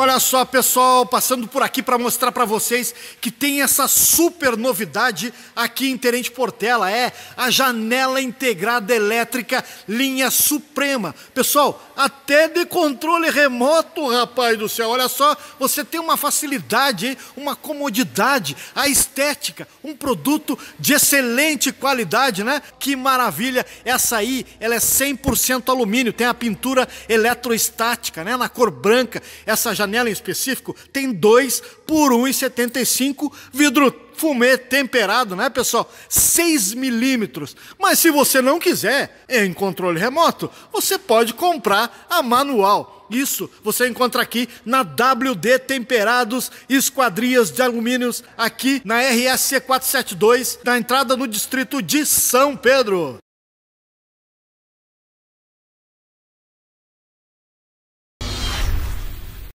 Olha só, pessoal, passando por aqui para mostrar para vocês que tem essa super novidade aqui em Terente Portela, é a janela integrada elétrica linha suprema. Pessoal, até de controle remoto, rapaz do céu. Olha só, você tem uma facilidade, uma comodidade, a estética, um produto de excelente qualidade, né? Que maravilha! Essa aí, ela é 100% alumínio, tem a pintura eletroestática, né? Na cor branca. Essa janela em específico tem 2 por 1,75 vidro fumê temperado, né, pessoal? 6 milímetros. Mas se você não quiser, em controle remoto, você pode comprar a manual. Isso você encontra aqui na WD Temperados Esquadrias de Alumínios, aqui na RSC 472, na entrada no distrito de São Pedro.